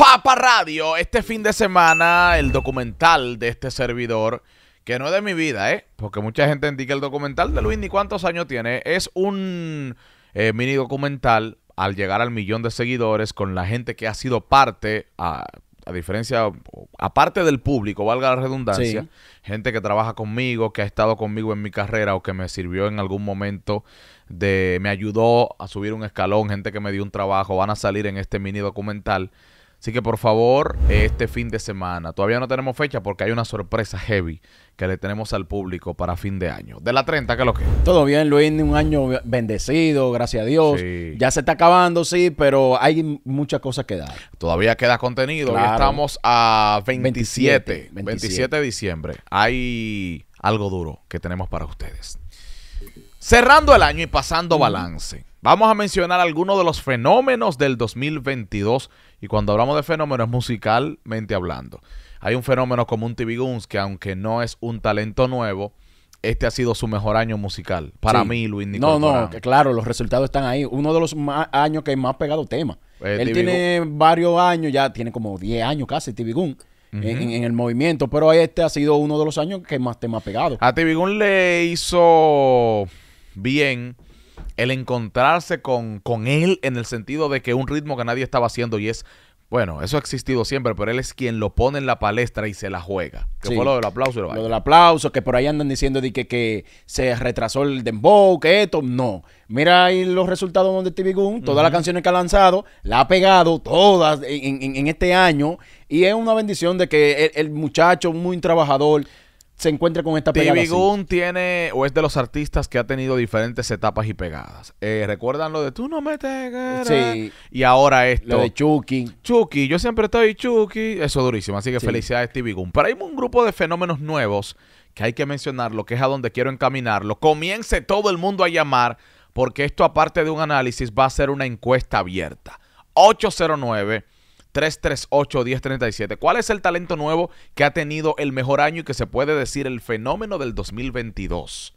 Papa Radio. Este fin de semana, el documental de este servidor, que no es de mi vida, ¿eh? Porque mucha gente indica el documental de Luis, ni cuántos años tiene. Es un eh, mini documental al llegar al millón de seguidores con la gente que ha sido parte, a, a diferencia, aparte del público, valga la redundancia, gente que trabaja conmigo, que ha estado conmigo en mi carrera o que me sirvió en algún momento de, me ayudó a subir un escalón, gente que me dio un trabajo, van a salir en este mini documental Así que por favor, este fin de semana, todavía no tenemos fecha porque hay una sorpresa heavy que le tenemos al público para fin de año. De la 30, ¿qué es lo que? Todo bien, Luis, un año bendecido, gracias a Dios. Ya se está acabando, sí, pero hay muchas cosas que dar. Todavía queda contenido y estamos a 27, 27 de diciembre. Hay algo duro que tenemos para ustedes. Cerrando el año y pasando balance. Vamos a mencionar algunos de los fenómenos del 2022 y cuando hablamos de fenómenos musicalmente hablando. Hay un fenómeno como un TV que aunque no es un talento nuevo, este ha sido su mejor año musical. Para mí, Luis Nicolás. No, no, que claro, los resultados están ahí. Uno de los años que más pegado tema. Eh, Él tiene varios años, ya tiene como 10 años casi, TV en, el movimiento, pero este ha sido uno de los años que más tema ha pegado. A TV le hizo bien el encontrarse con, él en el sentido de que un ritmo que nadie estaba haciendo y es bueno, eso ha existido siempre, pero él es quien lo pone en la palestra y se la juega. ¿Qué fue lo del aplauso. Lo, del aplauso, que por ahí andan diciendo de que, que, se retrasó el dembow, que esto. No. Mira ahí los resultados donde TV Goon, todas las canciones que ha lanzado, la ha pegado todas en, este año. Y es una bendición de que el muchacho, muy trabajador, se encuentra con esta pegada. Gun tiene, o es de los artistas que ha tenido diferentes etapas y pegadas. Eh, ¿Recuerdan lo de tú no me te Sí. Y ahora esto. Lo de Chucky. Chucky, yo siempre estoy Chucky. Eso durísimo, así que felicidades, TV Goon. Pero hay un grupo de fenómenos nuevos que hay que mencionar, lo que es a donde quiero encaminarlo. Comience todo el mundo a llamar, porque esto, aparte de un análisis, va a ser una encuesta abierta. 809 338-1037. ¿Cuál es el talento nuevo que ha tenido el mejor año y que se puede decir el fenómeno del 2022?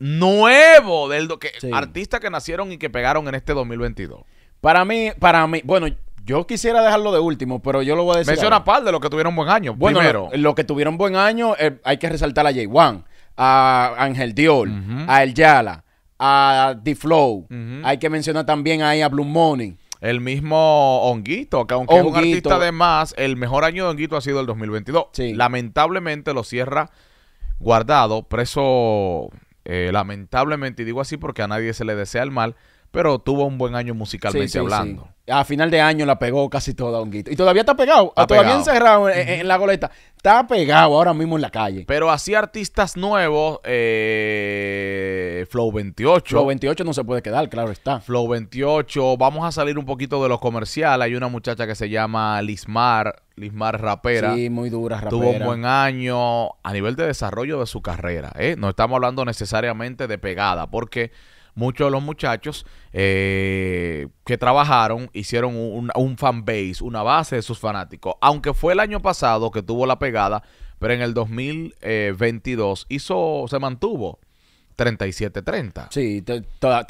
Nuevo del que, artistas que nacieron y que pegaron en este 2022. Para mí, para mí, bueno, yo quisiera dejarlo de último, pero yo lo voy a decir. Menciona par de los que tuvieron buen año. Bueno, primero. Lo, que tuvieron buen año, eh, hay que resaltar a Jay Wan a Ángel Dior, a El Yala, a The Flow. Hay que mencionar también ahí a Blue Money. El mismo Honguito, que aunque es un artista de más, el mejor año de Honguito ha sido el 2022. Lamentablemente lo cierra guardado, preso eh, lamentablemente, y digo así porque a nadie se le desea el mal, pero tuvo un buen año musicalmente hablando. A final de año la pegó casi toda Honguito. Y todavía está pegado, todavía encerrado en, la goleta. Está pegado ahora mismo en la calle. Pero así artistas nuevos, eh, Flow 28. Flow 28 no se puede quedar, claro está. Flow 28, vamos a salir un poquito de los comerciales. Hay una muchacha que se llama Lismar, Lismar rapera. Sí, muy dura rapera. Tuvo un buen año a nivel de desarrollo de su carrera. ¿eh? No estamos hablando necesariamente de pegada, porque muchos de los muchachos eh, que trabajaron hicieron un, fan base, una base de sus fanáticos. Aunque fue el año pasado que tuvo la pegada, pero en el 2022 eh, hizo, se mantuvo. 37-30. Sí, está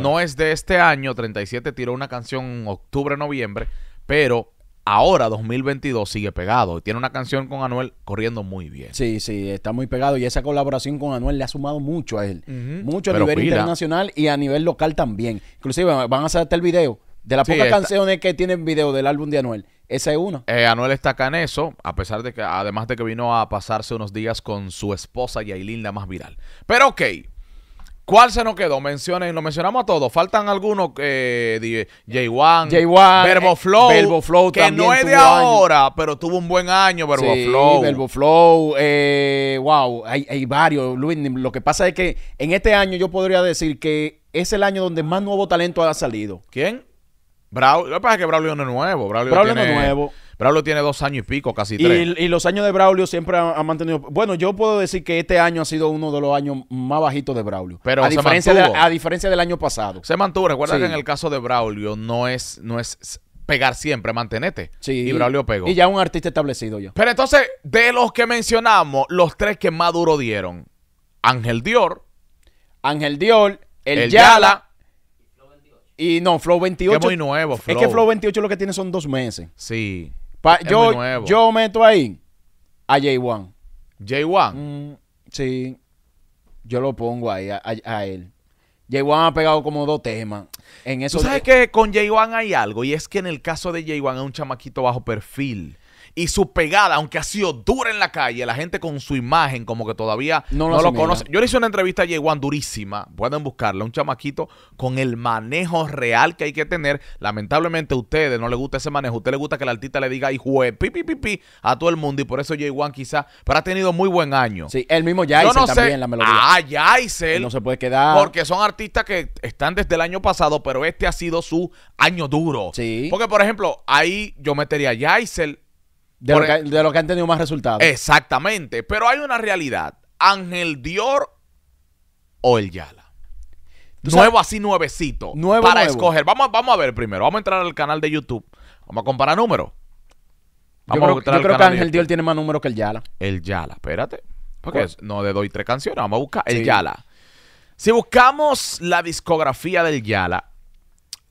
No es de este año, 37 tiró una canción en octubre, noviembre, pero ahora 2022 sigue pegado. Y Tiene una canción con Anuel corriendo muy bien. Sí, sí, está muy pegado. Y esa colaboración con Anuel le ha sumado mucho a él. Mucho a nivel internacional y a nivel local también. Inclusive van a hacer hasta el video. De las pocas canciones que tienen video del álbum de Anuel, esa es una. Eh, Anuel está acá en eso, a pesar de que, además de que vino a pasarse unos días con su esposa Yailin, la más viral. Pero ok, ¿Cuál se nos quedó? Mencionen, lo mencionamos a todos. Faltan algunos que eh, J1, Verbo Flow, Verbo Flow que no es de ahora, pero tuvo un buen año Verbo Flow. Verbo Flow, eh, wow, hay, hay varios. lo que pasa es que en este año yo podría decir que es el año donde más nuevo talento ha salido. ¿Quién? Braulio, lo que pasa es que Braulio no es nuevo. Braulio, no es nuevo. Braulio tiene dos años y pico, casi tres. Y, los años de Braulio siempre han, mantenido. Bueno, yo puedo decir que este año ha sido uno de los años más bajitos de Braulio. Pero a, diferencia, a diferencia del año pasado. Se mantuvo. Recuerda que en el caso de Braulio no es, no es pegar siempre, mantenete. Y Braulio pegó. Y ya un artista establecido ya. Pero entonces, de los que mencionamos, los tres que más duro dieron: Ángel Dior. Ángel Dior, el, Yala, y no, Flow 28. Que muy nuevo, Flow. Es que Flow 28 lo que tiene son dos meses. Sí yo, meto ahí a j Wan j Wan sí. Yo lo pongo ahí a, él. j Wan ha pegado como dos temas. En eso ¿Tú sabes que con j Wan hay algo? Y es que en el caso de j Wan es un chamaquito bajo perfil y su pegada, aunque ha sido dura en la calle, la gente con su imagen como que todavía no, lo conoce. Yo le hice una entrevista a Wan durísima, pueden buscarla, un chamaquito con el manejo real que hay que tener. Lamentablemente a ustedes no les gusta ese manejo, a usted le gusta que el artista le diga y pi, pi, pi, a todo el mundo y por eso Wan, quizás, pero ha tenido muy buen año. Sí, el mismo Yaisel también, la melodía. Ah, Yaisel. No se puede quedar. Porque son artistas que están desde el año pasado, pero este ha sido su año duro. Sí. Porque, por ejemplo, ahí yo metería a Yaisel, e- de, lo que, han tenido más resultados. Exactamente. Pero hay una realidad. Ángel Dior o el Yala. Nuevo así nuevecito. Nuevo, para escoger. Vamos, vamos a ver primero. Vamos a entrar al canal de YouTube. Vamos a comparar números. yo creo, que Ángel Dior tiene más números que el Yala. El Yala, espérate. Porque no le doy tres canciones. Vamos a buscar el Yala. Si buscamos la discografía del Yala,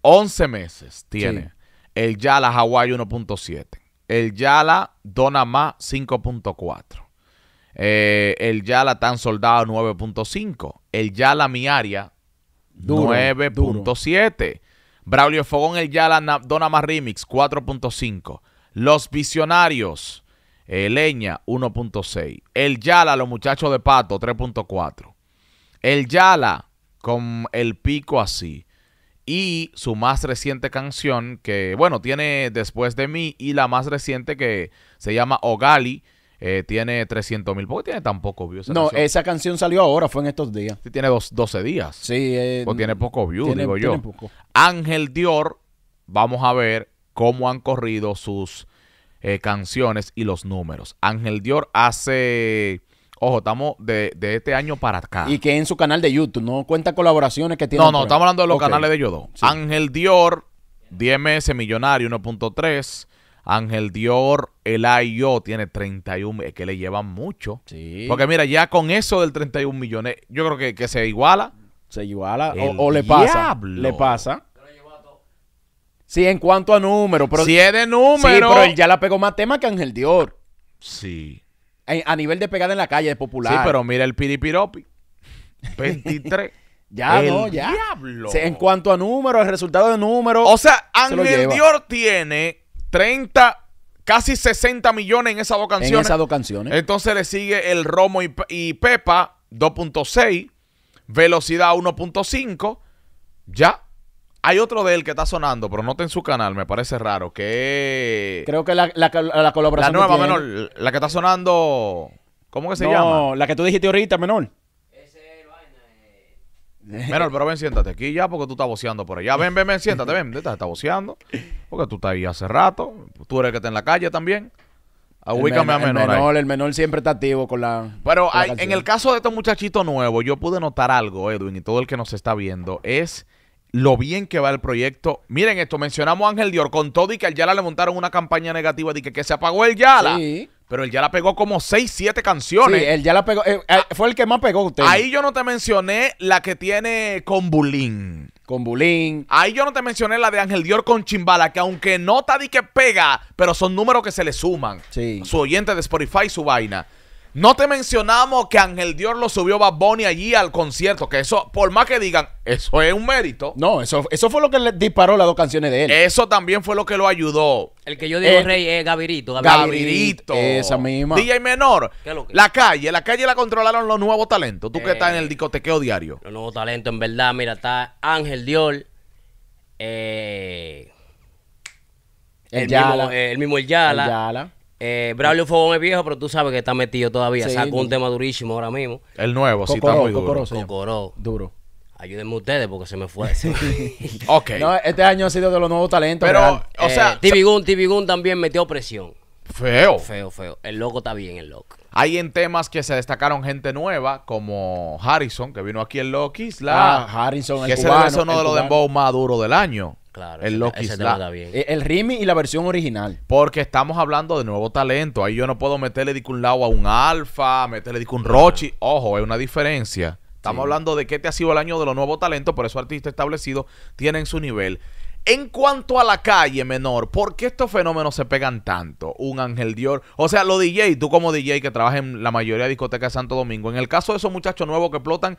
11 meses tiene el Yala Hawaii 1.7. El Yala dona más 5.4. Eh, el Yala tan soldado 9.5. El Yala mi área 9.7. Braulio Fogón, el Yala dona más remix 4.5. Los Visionarios, eh, Leña 1.6. El Yala, los muchachos de Pato 3.4. El Yala con el pico así y su más reciente canción que, bueno, tiene Después de mí y la más reciente que se llama Ogali. Eh, tiene 300 mil. ¿Por qué tiene tan poco views? Esa no, esa canción salió ahora, fue en estos días. Sí, tiene 12 días. Sí. Eh, tiene poco views, digo yo. Ángel Dior, vamos a ver cómo han corrido sus eh, canciones y los números. Ángel Dior hace Ojo, estamos de, este año para acá. Y que en su canal de YouTube, no cuenta colaboraciones que tiene. No, no, estamos hablando de los canales de Yodo. Ángel Dior, 10 meses, millonario, 1.3. Ángel Dior, el IO tiene 31, es que le llevan mucho. Sí. Porque mira, ya con eso del 31 millones, yo creo que, que se iguala. Se iguala o, le pasa. Le pasa. Sí, en cuanto a número. Pero, de número. Sí, pero él ya la pegó más tema que Ángel Dior. Sí a nivel de pegada en la calle, es popular. Sí, pero mira el piripiropi. 23. ya, no, ya. Diablo. En cuanto a números, el resultado de números. O sea, Angel Dior tiene 30 casi 60 millones en esas dos canciones. En esas dos canciones. Entonces le sigue el Romo y, y Pepa, 2.6, velocidad 1.5, ya. Hay otro de él que está sonando, pero no está en su canal, me parece raro, que... Creo que la, la, la colaboración... La nueva, menor, la que está sonando... ¿Cómo que se llama? No, la que tú dijiste ahorita, menor. Eh. Menor, pero ven, siéntate aquí ya porque tú estás boceando por allá. Ven, ven, ven, siéntate, ven. Estás, estás boceando porque tú estás ahí hace rato. Tú eres el que está en la calle también. Ubícame a menor. El menor, el menor siempre está activo con la. Pero en el caso de estos muchachitos nuevos, yo pude notar algo, Edwin, y todo el que nos está viendo, es lo bien que va el proyecto. Miren esto, mencionamos a Ángel Dior con todo y que al Yala le montaron una campaña negativa de que, se apagó el Yala. Pero el Yala pegó como 6, 7 canciones. Sí, el Yala pegó. Eh, eh, fue el que más pegó usted. Ahí yo no te mencioné la que tiene con Bulín. Con Bulín. Ahí yo no te mencioné la de Ángel Dior con Chimbala, que aunque no está que pega, pero son números que se le suman. Sí. Su oyente de Spotify, su vaina. No te mencionamos que Ángel Dior lo subió Bad Bunny allí al concierto, que eso, por más que digan, eso es un mérito. No, eso, eso fue lo que le disparó las dos canciones de él. Eso también fue lo que lo ayudó. El que yo digo eh, rey es Gavirito, Gavirito. Esa misma. DJ Menor. La calle, la calle la controlaron los nuevos talentos. Tú que eh. estás en el discotequeo diario. Los nuevos talentos, en verdad, mira, está Ángel Dior, eh, el, mismo, eh, el mismo El Yala. El Yala eh, Braulio Fogón es viejo, pero tú sabes que está metido todavía. Sacó un tema durísimo ahora mismo. El nuevo, sí, está muy duro. Duro. Ayúdenme ustedes porque se me fue. este año ha sido de los nuevos talentos. Pero, o sea. Eh, Tibigún, también metió presión. Feo. Feo, feo. El loco está bien, el loco. Hay en temas que se destacaron gente nueva, como Harrison, que vino aquí en Loki. La, ah, Harrison, que el ese es uno de los dembow más duros del año. Claro, el Loki e, El, Rimi y la versión original. Porque estamos hablando de nuevo talento. Ahí yo no puedo meterle de un lado a un Alfa, meterle de un Rochi. Ojo, es una diferencia. Estamos hablando de qué te este ha sido el año de los nuevos talentos, por eso artistas establecidos tienen su nivel. En cuanto a la calle menor, ¿por qué estos fenómenos se pegan tanto? Un Ángel Dior, o sea, los DJ, tú como DJ que trabajas en la mayoría de discotecas de Santo Domingo, en el caso de esos muchachos nuevos que explotan,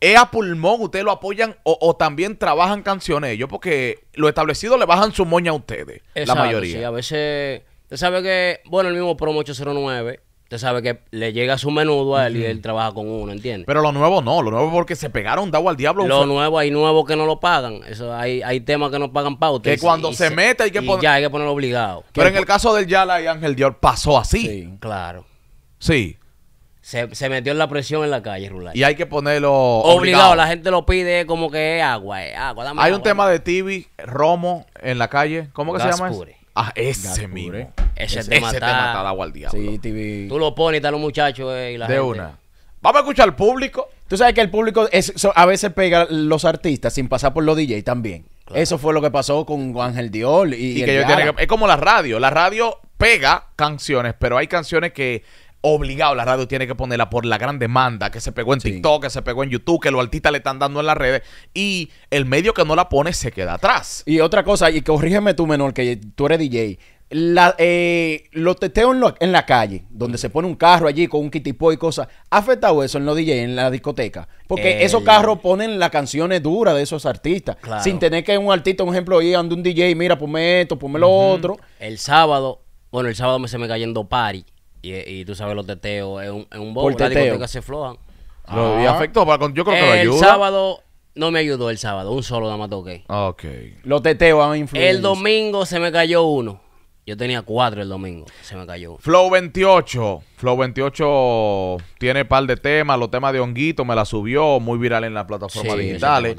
es a pulmón, ustedes lo apoyan o, también trabajan canciones ellos, porque lo establecido le bajan su moña a ustedes, la mayoría. Sí, a veces, usted sabe que, bueno, el mismo Promo 809, usted sabe que le llega su menudo a él y él trabaja con uno, ¿entiendes? Pero lo nuevo no, lo nuevo porque se pegaron dado al diablo. Lo nuevo, hay nuevos que no lo pagan, eso hay, hay temas que no pagan ustedes Que cuando se, mete hay que poner... Ya, hay que ponerlo obligado. Pero en el caso del Yala y Ángel Dior pasó así. Sí, claro. Sí. Se, se, metió en la presión en la calle, Rulay. Y hay que ponerlo obligado. La gente lo pide como que es agua, es agua. hay un tema de TV, Romo, en la calle. ¿Cómo que se llama eso? Ah, ese mismo. Ese, ese tema, está... agua al diablo. Sí, TV. Tú lo pones y están los muchachos eh, y la de gente. una. Vamos a escuchar al público. Tú sabes que el público es, a veces pega los artistas sin pasar por los DJs también. Eso fue lo que pasó con Ángel Diol y, que, yo tiene Es como la radio. La radio pega canciones, pero hay canciones que obligado la radio tiene que ponerla por la gran demanda que se pegó en TikTok, que se pegó en YouTube, que los artistas le están dando en las redes y el medio que no la pone se queda atrás. Y otra cosa, y corrígeme tú, menor, que tú eres DJ. Eh, los teteos en, la calle, donde se pone un carro allí con un kitipo y cosas, ¿ha afectado eso en los DJ, en la discoteca? Porque eh, esos carros ponen las canciones duras de esos artistas, sin tener que un artista, un ejemplo, ir Ando un DJ, mira, ponme esto, ponme lo otro. El sábado, bueno, el sábado me se me cayendo pari y, tú sabes los teteos. Es un, es un bobo. Por teteo. se y ah. afectó. Yo creo que lo El sábado no me ayudó el sábado. Un solo dama más toqué. Ah, ok. Los teteos han influido. El domingo se me cayó uno. Yo tenía cuatro el domingo. Se me cayó Flow 28. Flow 28 tiene par de temas. Los temas de Honguito me la subió. Muy viral en las plataformas Sí, digitales.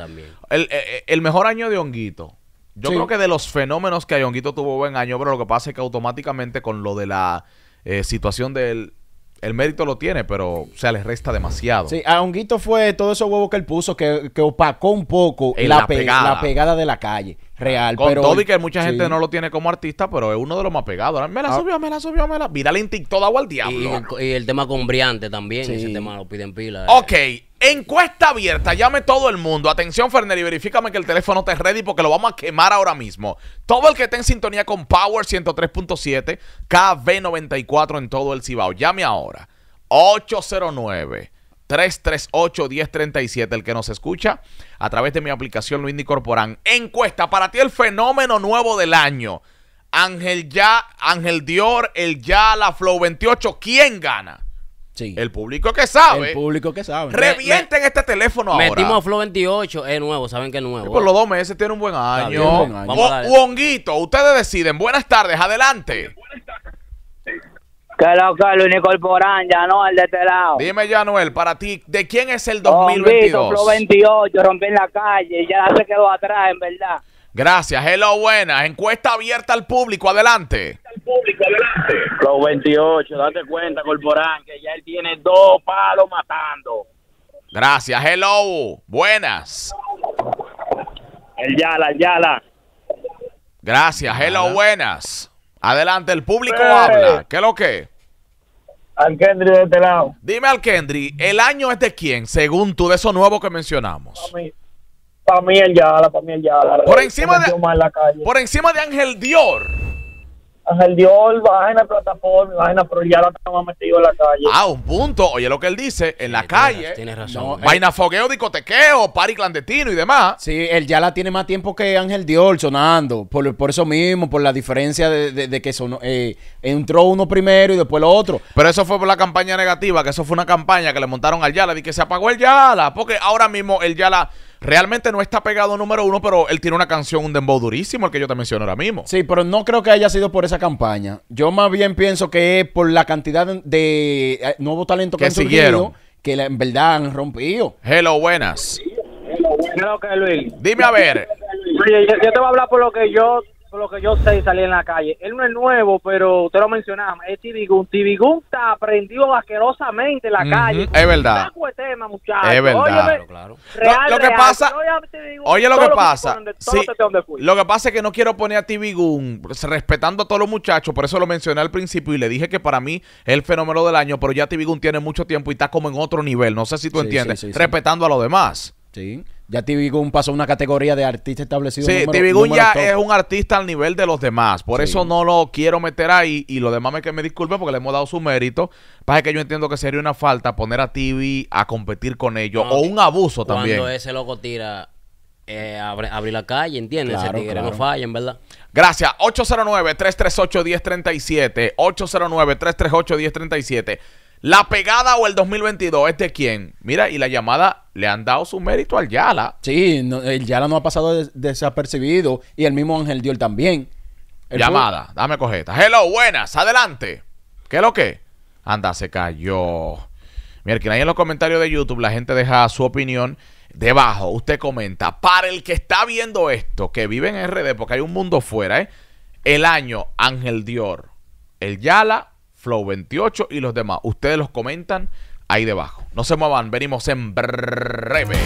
Eh, eh, el, mejor año de Honguito. Yo creo que de los fenómenos que hay, Honguito tuvo buen año, pero lo que pasa es que automáticamente con lo de la eh, situación del el mérito lo tiene, pero o sea, le resta demasiado. Sí, a Honguito fue todo eso huevo que él puso que, que opacó un poco la, pegada. la, pegada. de la calle real. Con todo y que mucha gente no lo tiene como artista, pero es uno de los más pegados. Me la ah. subió, me la subió, me la. Viral en TikTok agua al diablo. Y, el tema con Briante también, ese tema lo piden pila. Eh. Ok. Encuesta abierta, llame todo el mundo. Atención, Ferner, y verifícame que el teléfono esté ready porque lo vamos a quemar ahora mismo. Todo el que esté en sintonía con Power 103.7, KB94 en todo el Cibao, llame ahora. 809 338-1037. El que nos escucha a través de mi aplicación Luis Corporán. Encuesta, para ti el fenómeno nuevo del año. Ángel Ya, Ángel Dior, el Ya, la Flow 28. ¿Quién gana? Sí. El público que sabe. El público que sabe. Revienten este teléfono ahora. Metimos Flow 28, es nuevo, saben que es nuevo. por los dos meses tiene un buen año. Un ustedes deciden. Buenas tardes, adelante. Que lo que ya Corporán, el de este lado. Dime, Januel, para ti, ¿de quién es el 2022? El 28, rompí en la calle, ya se quedó atrás, en verdad. Gracias, hello, buenas. Encuesta abierta al público, adelante. Al público, adelante. Los 28, date cuenta, Corporán, que ya él tiene dos palos matando. Gracias, hello, buenas. El Yala, el Yala. Gracias, hello, buenas. Adelante, el público habla. ¿Qué es lo que? Al Kendry de este lado. Dime al Kendry, ¿el año es de quién, según tú, de esos nuevos que mencionamos? Para mí, el Yala, mí Por encima, de, por encima de Ángel Dior. Ángel Dior vaina la plataforma, vaina, pero ya la estamos metido en la calle. Ah, un punto. Oye, lo que él dice, en la calle. Tiene razón. Eh. vaina fogueo, discotequeo, party clandestino y demás. Sí, él ya la tiene más tiempo que Ángel Dior sonando. Por, por eso mismo, por la diferencia de, de, que sonó, eh, entró uno primero y después lo otro. Pero eso fue por la campaña negativa, que eso fue una campaña que le montaron al Yala y que se apagó el Yala. Porque ahora mismo el Yala realmente no está pegado número uno, pero él tiene una canción, un dembow durísimo, el que yo te menciono ahora mismo. Sí, pero no creo que haya sido por esa campaña. Yo más bien pienso que es por la cantidad de eh, nuevo talento que, han siguieron. que en verdad han rompido. Hello, buenas. Dime a ver. Oye, yo, te voy a hablar por lo que yo lo que yo sé, salí en la calle. Él no es nuevo, pero te lo mencionaba, es Tibigún. Tibigún está aprendido asquerosamente en la calle. Es verdad. es verdad. claro. lo, que pasa, oye lo que pasa. Lo que, pasa es que no quiero poner a Tibigún respetando a todos los muchachos, por eso lo mencioné al principio y le dije que para mí es el fenómeno del año, pero ya Tibigún tiene mucho tiempo y está como en otro nivel. No sé si tú entiendes. respetando a los demás. Sí. Ya Gun pasó una categoría de artista establecido. Sí, Gun ya es un artista al nivel de los demás. Por eso no lo quiero meter ahí. Y lo demás me, que me disculpe porque le hemos dado su mérito. Pasa que yo entiendo que sería una falta poner a Tibi a competir con ellos. o un abuso también. Cuando ese loco tira, eh, abre, abrir la calle, ¿entiendes? Claro, no falla, en verdad. Gracias. 809-338-1037. 809-338-1037. La pegada o el 2022 es de quién. Mira, y la llamada le han dado su mérito al Yala. Sí, el Yala no ha pasado desapercibido y el mismo Ángel Dior también. llamada, dame cojeta. Hello, buenas, adelante. ¿Qué es lo que? Anda, se cayó. Mira, que ahí en los comentarios de YouTube la gente deja su opinión debajo. Usted comenta, para el que está viendo esto, que vive en RD, porque hay un mundo fuera, ¿eh? El año, Ángel Dior, el Yala Flow 28 y los demás. Ustedes los comentan ahí debajo. No se muevan, venimos en breve.